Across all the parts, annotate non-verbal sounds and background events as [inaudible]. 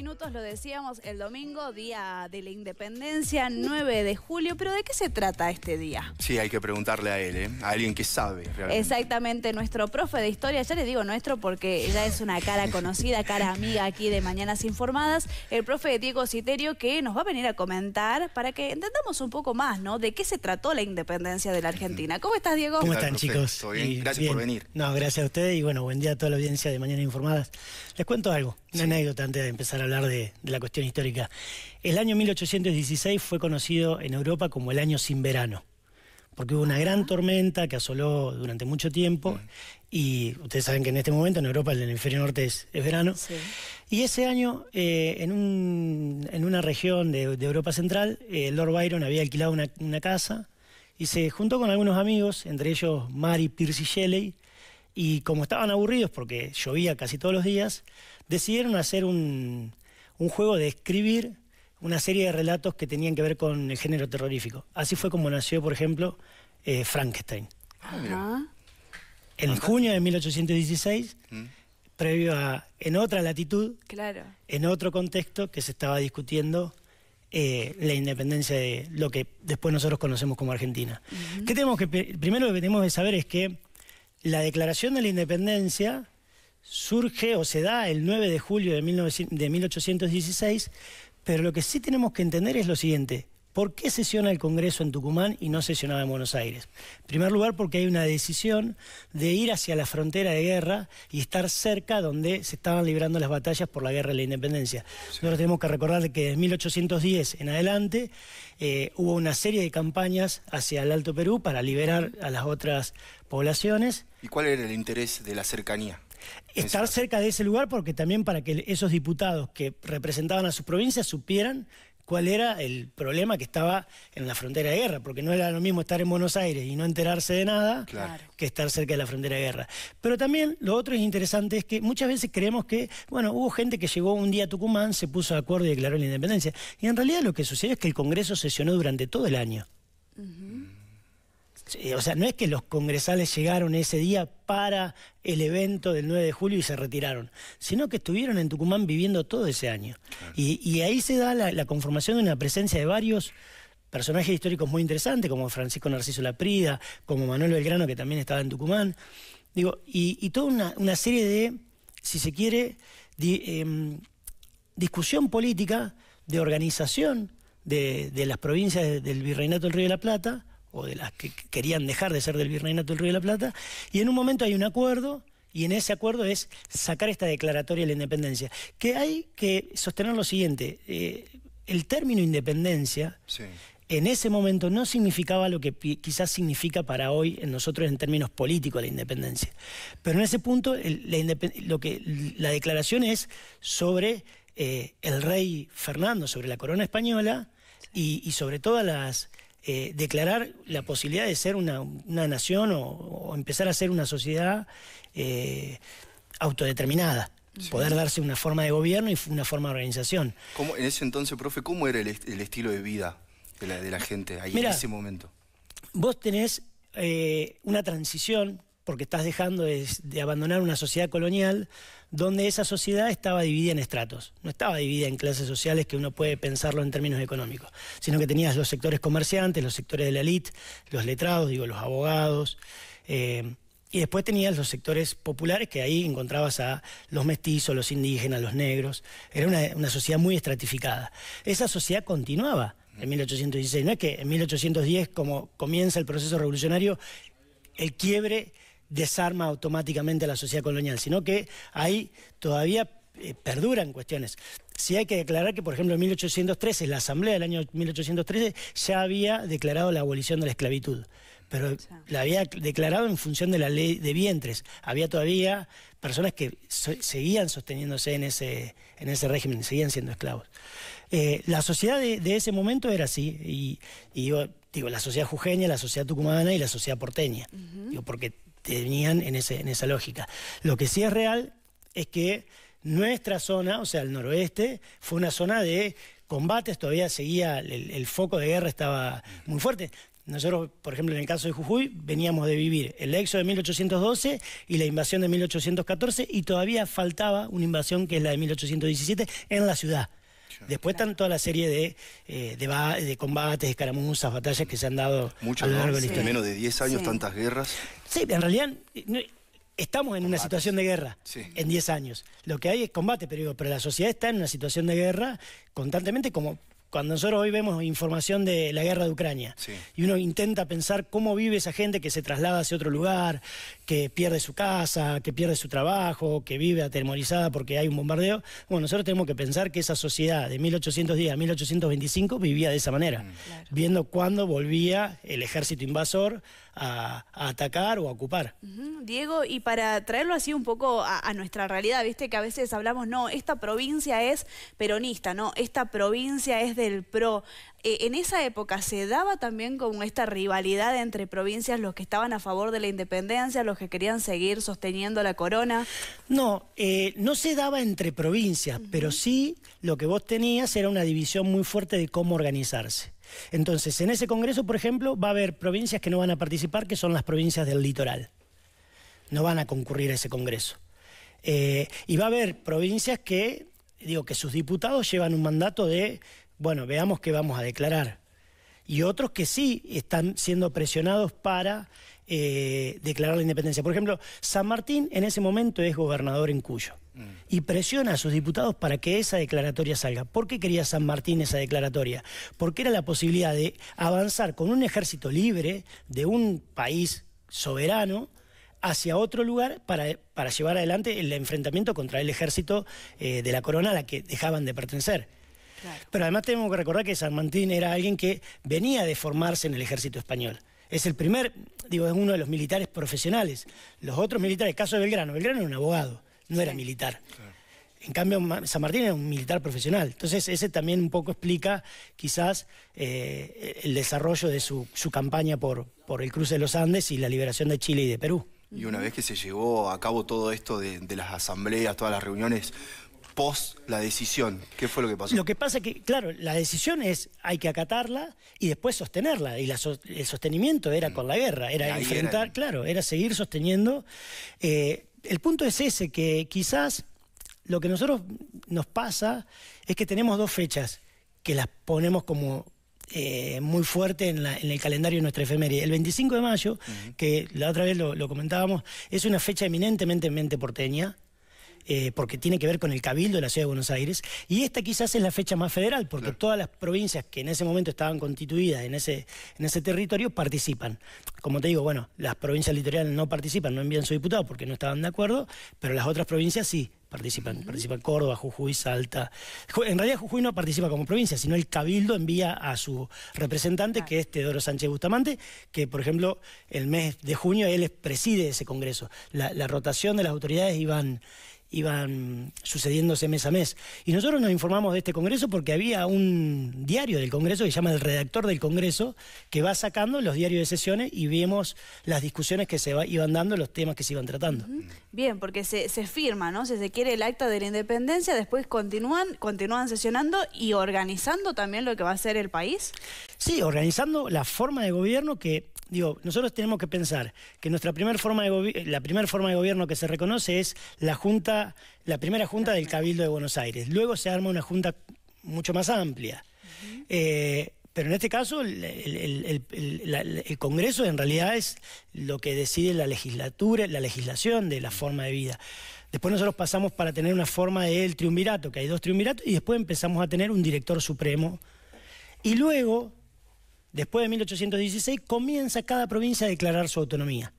minutos, lo decíamos, el domingo, día de la independencia, 9 de julio. ¿Pero de qué se trata este día? Sí, hay que preguntarle a él, ¿eh? a alguien que sabe Exactamente, nuestro profe de historia, ya le digo nuestro porque ya es una cara conocida, cara amiga aquí de Mañanas Informadas, el profe Diego Citerio que nos va a venir a comentar para que entendamos un poco más, ¿no? De qué se trató la independencia de la Argentina. ¿Cómo estás, Diego? ¿Cómo están, chicos? ¿Todo bien? gracias por venir. No, gracias a ustedes y bueno, buen día a toda la audiencia de Mañanas Informadas. Les cuento algo, una anécdota antes de empezar a hablar de, la cuestión histórica. El año 1816 fue conocido en Europa como el año sin verano, porque hubo una gran tormenta que asoló durante mucho tiempo y ustedes saben que en este momento en Europa el hemisferio norte es, verano. Y ese año eh, en, una región de, Europa Central, eh, Lord Byron había alquilado una, casa y se juntó con algunos amigos, entre ellos Mary Pierce Shelley, y como estaban aburridos porque llovía casi todos los días, decidieron hacer un, un juego de escribir una serie de relatos que tenían que ver con el género terrorífico. Así fue como nació, por ejemplo, eh, Frankenstein. Ah, en junio de 1816, mm. previo a, en otra latitud, claro. en otro contexto que se estaba discutiendo eh, la independencia de lo que después nosotros conocemos como Argentina. tenemos que, primero lo que tenemos que saber es que la declaración de la independencia surge o se da el 9 de julio de, 1816, pero lo que sí tenemos que entender es lo siguiente. ¿Por qué sesiona el Congreso en Tucumán y no sesionaba en Buenos Aires? En primer lugar, porque hay una decisión de ir hacia la frontera de guerra y estar cerca donde se estaban librando las batallas por la guerra de la independencia. Nosotros tenemos que recordar que desde 1810 en adelante eh, hubo una serie de campañas hacia el Alto Perú para liberar a las otras poblaciones. ¿Y cuál era el interés de la cercanía? estar cerca de ese lugar porque también para que esos diputados que representaban a sus provincias supieran cuál era el problema que estaba en la frontera de guerra, porque no era lo mismo estar en Buenos Aires y no enterarse de nada que estar cerca de la frontera de guerra. Pero también lo otro es interesante es que muchas veces creemos que, bueno, hubo gente que llegó un día a Tucumán, se puso de acuerdo y declaró la independencia. Y en realidad lo que sucedió es que el Congreso sesionó durante todo el año o sea, no es que los congresales llegaron ese día para el evento del 9 de julio y se retiraron, sino que estuvieron en Tucumán viviendo todo ese año. Y, ahí se da la, conformación de una presencia de varios personajes históricos muy interesantes, como Francisco Narciso Laprida, como Manuel Belgrano, que también estaba en Tucumán. Digo, y, toda una, serie de, si se quiere, em, discusión política, de organización de las provincias del Virreinato del Río de la Plata, o de las que querían dejar de ser del Virreinato del Río de la Plata, y en un momento hay un acuerdo, y en ese acuerdo es sacar esta declaratoria de la independencia. Que hay que sostener lo siguiente, eh, el término independencia en ese momento no significaba lo que quizás significa para hoy en nosotros en términos políticos la independencia. Pero en ese punto la, lo que, la declaración es sobre eh, el rey Fernando, sobre la corona española, y, sobre todas las eh, declarar la posibilidad de ser una, nación o, empezar a ser una sociedad eh, autodeterminada. Poder darse una forma de gobierno y una forma de organización. ¿Cómo, en ese entonces, profe, ¿cómo era el, estilo de vida de la, gente ahí en ese momento? Vos tenés eh, una transición porque estás dejando de, abandonar una sociedad colonial donde esa sociedad estaba dividida en estratos, no estaba dividida en clases sociales que uno puede pensarlo en términos económicos, sino que tenías los sectores comerciantes, los sectores de la élite, los letrados, digo, los abogados, eh, y después tenías los sectores populares, que ahí encontrabas a los mestizos, los indígenas, los negros, era una, una sociedad muy estratificada. Esa sociedad continuaba. En 1816, no es que en 1810, como comienza el proceso revolucionario, el quiebre desarma automáticamente a la sociedad colonial, sino que ahí todavía eh, perduran cuestiones. si hay que declarar que, por ejemplo, en 1813, la Asamblea del año 1813 ya había declarado la abolición de la esclavitud, pero la había declarado en función de la ley de vientres. Había todavía personas que seguían sosteniéndose en ese, en ese régimen, seguían siendo esclavos. Eh, la sociedad de, ese momento era así, y, digo, la sociedad jujeña, la sociedad tucumana y la sociedad porteña, digo, porque tenían en, esa lógica. Lo que sí es real es que nuestra zona, o sea, el noroeste, fue una zona de combates, todavía seguía, el, el, foco de guerra estaba muy fuerte. Nosotros, por ejemplo, en el caso de Jujuy, veníamos de vivir el éxodo de 1812 y la invasión de 1814 y todavía faltaba una invasión que es la de 1817 en la ciudad. Después están toda la serie de, eh, de, combates, escaramuzas, batallas que se han dado a lo largo de En menos de 10 años, tantas guerras. Sí, en realidad estamos en una situación de guerra en 10 años. Lo que hay es combate, pero, pero la sociedad está en una situación de guerra constantemente como... Cuando nosotros hoy vemos información de la guerra de Ucrania y uno intenta pensar cómo vive esa gente que se traslada hacia otro lugar, que pierde su casa, que pierde su trabajo, que vive atemorizada porque hay un bombardeo. Bueno, nosotros tenemos que pensar que esa sociedad de 1810 a 1825 vivía de esa manera, mm. viendo cuándo volvía el ejército invasor a, atacar o a ocupar. Diego, y para traerlo así un poco a, a nuestra realidad, viste que a veces hablamos, no, esta provincia es peronista, no, esta provincia es del PRO. Eh, en esa época se daba también como esta rivalidad entre provincias, los que estaban a favor de la independencia, los que querían seguir sosteniendo la corona. No, eh, no se daba entre provincias, pero sí lo que vos tenías era una división muy fuerte de cómo organizarse. Entonces, en ese Congreso, por ejemplo, va a haber provincias que no van a participar, que son las provincias del litoral. No van a concurrir a ese Congreso. Eh, y va a haber provincias que, digo, que sus diputados llevan un mandato de bueno, veamos qué vamos a declarar. Y otros que sí están siendo presionados para eh, declarar la independencia. Por ejemplo, San Martín en ese momento es gobernador en Cuyo mm. y presiona a sus diputados para que esa declaratoria salga. ¿Por qué quería San Martín esa declaratoria? Porque era la posibilidad de avanzar con un ejército libre de un país soberano hacia otro lugar para, llevar adelante el enfrentamiento contra el ejército eh, de la corona a la que dejaban de pertenecer. Pero además tenemos que recordar que San Martín era alguien que venía de formarse en el ejército español. Es el primer, digo, es uno de los militares profesionales. Los otros militares, caso de Belgrano, Belgrano era un abogado, no era militar. En cambio, San Martín era un militar profesional. Entonces, ese también un poco explica quizás eh, el desarrollo de su, campaña por, por el cruce de los Andes y la liberación de Chile y de Perú. Y una vez que se llevó a cabo todo esto de las asambleas, todas las reuniones post la decisión? ¿Qué fue lo que pasó? Lo que pasa es que, claro, la decisión es, hay que acatarla y después sostenerla. Y el sostenimiento era mm. con la guerra, era enfrentar, claro, era seguir sosteniendo. Eh, el punto es ese, que quizás lo que nosotros nos pasa es que tenemos dos fechas que las ponemos como eh, muy fuerte en, el calendario de nuestra efeméride. El 25 de mayo, que la otra vez lo, lo, comentábamos, es una fecha eminentemente porteña, eh, porque tiene que ver con el Cabildo de la Ciudad de Buenos Aires, y esta quizás es la fecha más federal, porque todas las provincias que en ese momento estaban constituidas en ese, en ese territorio participan. Como te digo, bueno, las provincias litorales no participan, no envían su diputado porque no estaban de acuerdo, pero las otras provincias sí participan. Participan Córdoba, Jujuy, Salta. En realidad Jujuy no participa como provincia, sino el Cabildo envía a su representante, que es Teodoro Sánchez Bustamante, que por ejemplo el mes de junio él preside ese Congreso. la rotación de las autoridades iban, iban sucediéndose mes a mes. Y nosotros nos informamos de este Congreso porque había un diario del Congreso que se llama El Redactor del Congreso, que va sacando los diarios de sesiones y vimos las discusiones que se iban dando, los temas que se iban tratando. Bien, porque se, firma, ¿no? Si se quiere el acta de la independencia, después continúan, continúan sesionando y organizando también lo que va a ser el país. Sí, organizando la forma de gobierno que digo, nosotros tenemos que pensar que nuestra primer forma de la primera forma de gobierno que se reconoce es la Junta la primera junta del Cabildo de Buenos Aires. Luego se arma una junta mucho más amplia. Eh, pero en este caso, el, Congreso en realidad es lo que decide la legislatura, la legislación de la forma de vida. Después nosotros pasamos para tener una forma del triunvirato, que hay dos triunviratos, y después empezamos a tener un director supremo. Y luego, después de 1816, comienza cada provincia a declarar su autonomía.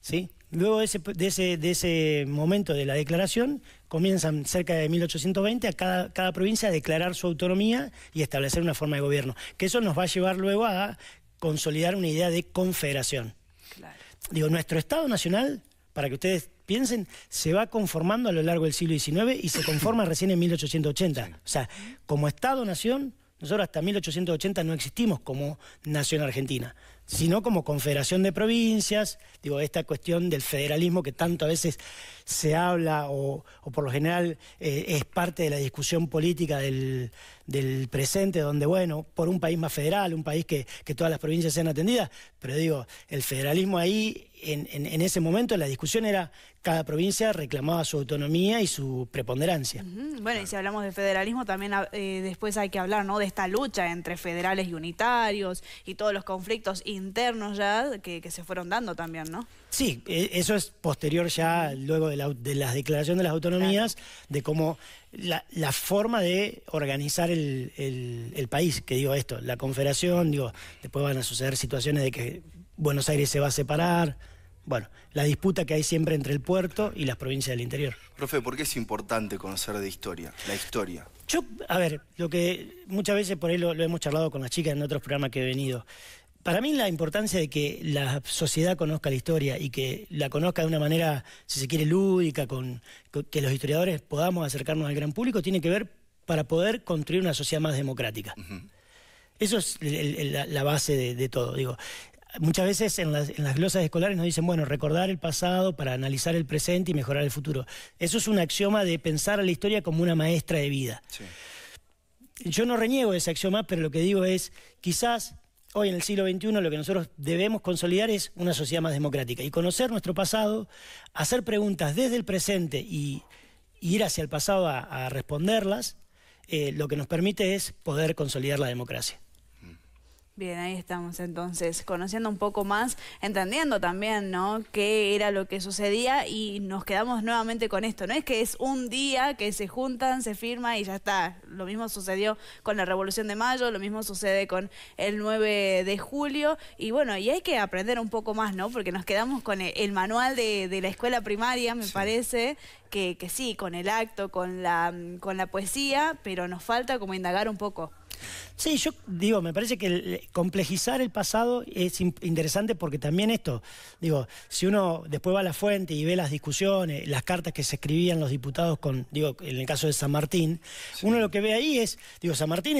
¿Sí? Luego de ese, momento de la declaración, comienzan cerca de 1820 a cada, provincia a declarar su autonomía y establecer una forma de gobierno, que eso nos va a llevar luego a consolidar una idea de confederación. Digo, nuestro Estado Nacional, para que ustedes piensen, se va conformando a lo largo del siglo XIX y se conforma [coughs] recién en 1880. O sea, como Estado-Nación, nosotros hasta 1880 no existimos como nación argentina sino como confederación de provincias, digo, esta cuestión del federalismo que tanto a veces se habla o, o por lo general eh, es parte de la discusión política del, presente, donde, bueno, por un país más federal, un país que, que todas las provincias sean atendidas, pero digo, el federalismo ahí en, ese momento la discusión era cada provincia reclamaba su autonomía y su preponderancia. Bueno, y si hablamos de federalismo, también ah, eh, después hay que hablar ¿no? de esta lucha entre federales y unitarios y todos los conflictos internos ya que, se fueron dando también, ¿no? Sí, e, eso es posterior ya luego de la, de declaración de las autonomías, de cómo la, forma de organizar el, el país, que digo esto, la confederación, digo, después van a suceder situaciones de que Buenos Aires se va a separar, bueno, la disputa que hay siempre entre el puerto y las provincias del interior. Profe, ¿por qué es importante conocer de historia, la historia? Yo, a ver, lo que muchas veces por ahí lo, hemos charlado con las chicas en otros programas que he venido. Para mí la importancia de que la sociedad conozca la historia y que la conozca de una manera, si se quiere, lúdica, con, que los historiadores podamos acercarnos al gran público, tiene que ver para poder construir una sociedad más democrática. Eso es la, base de, de, todo. Digo, Muchas veces en las, glosas escolares nos dicen, bueno, recordar el pasado para analizar el presente y mejorar el futuro. Eso es un axioma de pensar a la historia como una maestra de vida. Yo no reniego ese axioma, pero lo que digo es, quizás hoy en el siglo XXI lo que nosotros debemos consolidar es una sociedad más democrática y conocer nuestro pasado, hacer preguntas desde el presente y, ir hacia el pasado a, responderlas, eh, lo que nos permite es poder consolidar la democracia. Bien, ahí estamos entonces, conociendo un poco más, entendiendo también, ¿no? Qué era lo que sucedía y nos quedamos nuevamente con esto. No es que es un día que se juntan, se firma y ya está. Lo mismo sucedió con la Revolución de Mayo, lo mismo sucede con el 9 de julio. Y bueno, y hay que aprender un poco más, ¿no? Porque nos quedamos con el manual de, la escuela primaria, me parece, que, que sí, con el acto, con la, con la poesía, pero nos falta como indagar un poco. Sí, yo digo, me parece que eh, complejizar el pasado es interesante porque también esto, digo, si uno después va a la fuente y ve las discusiones, las cartas que se escribían los diputados con, digo, en el caso de San Martín, uno lo que ve ahí es, digo, San Martín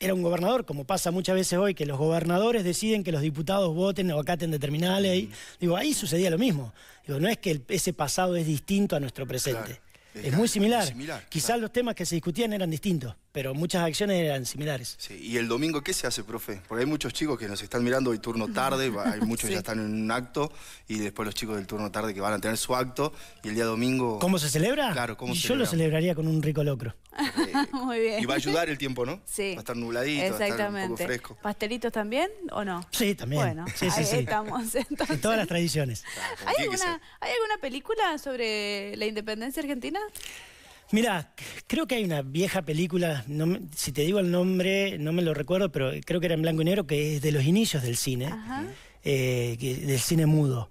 era un gobernador, como pasa muchas veces hoy, que los gobernadores deciden que los diputados voten o acaten determinada ley. Digo, ahí sucedía lo mismo. Digo, no es que ese pasado es distinto a nuestro presente. Es, muy similar. Quizás los temas que se discutían eran distintos pero muchas acciones eran similares. Sí. ¿Y el domingo qué se hace, profe? Porque hay muchos chicos que nos están mirando hoy turno tarde, [laughs] hay muchos ya están en un acto, y después los chicos del turno tarde que van a tener su acto, y el día domingo... ¿Cómo se celebra? Claro, ¿cómo y Yo lo celebraría con un rico locro. Eh, [laughs] Muy bien. Y va a ayudar el tiempo, ¿no? Sí. Va a estar nubladito, Exactamente. fresco. ¿Pastelitos también o no? Sí, también. Bueno, ahí estamos. Entonces. En todas las tradiciones. ¿Hay, alguna, ¿Hay alguna película sobre la independencia argentina? Mira, creo que hay una vieja película, si te digo el nombre, no me lo recuerdo, pero creo que era en blanco y negro, que es de los inicios del cine, eh, del cine mudo.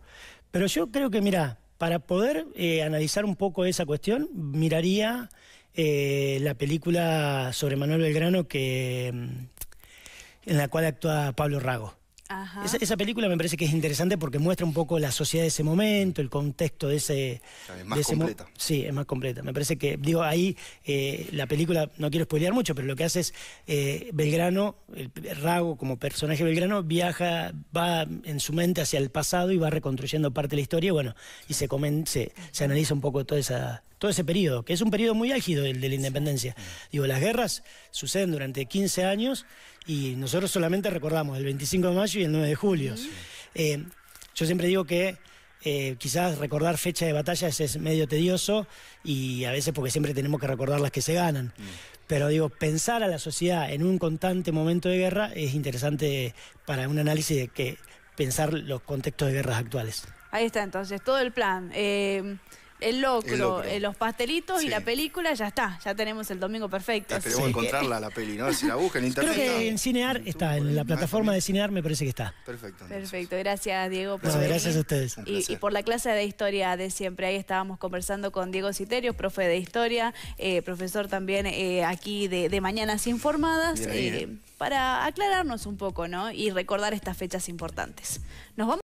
Pero yo creo que, mira, para poder eh, analizar un poco esa cuestión, miraría eh, la película sobre Manuel Belgrano que, mm, en la cual actúa Pablo Rago. Esa, película me parece que es interesante porque muestra un poco la sociedad de ese momento, el contexto de ese... Es más completa. Sí, es más completa. Me parece que, digo, ahí eh, la película, no quiero spoilear mucho, pero lo que hace es eh, Belgrano, el, Rago como personaje Belgrano, viaja, va en su mente hacia el pasado y va reconstruyendo parte de la historia, bueno, y se, se analiza un poco toda esa todo ese periodo, que es un periodo muy álgido el de la independencia. Digo, las guerras suceden durante 15 años y nosotros solamente recordamos el 25 de mayo y el 9 de julio. Eh, yo siempre digo que eh, quizás recordar fecha de batallas es medio tedioso y a veces porque siempre tenemos que recordar las que se ganan. Mm. Pero digo, pensar a la sociedad en un constante momento de guerra es interesante para un análisis de que pensar los contextos de guerras actuales. Ahí está entonces, todo el plan. Eh, el locro, eh, los pastelitos y la película, ya está, ya tenemos el domingo perfecto. Esperemos encontrarla la peli, ¿no? Si la buscan en internet. Creo que en Cinear está, en la plataforma de Cinear me parece que está. Perfecto. Perfecto, gracias Diego por Gracias a ustedes. Y, por la clase de historia de siempre, ahí estábamos conversando con Diego Citerio, profe de historia, eh, profesor también eh, aquí de, Mañanas Informadas, para aclararnos un poco, ¿no? Y recordar estas fechas importantes. Nos vamos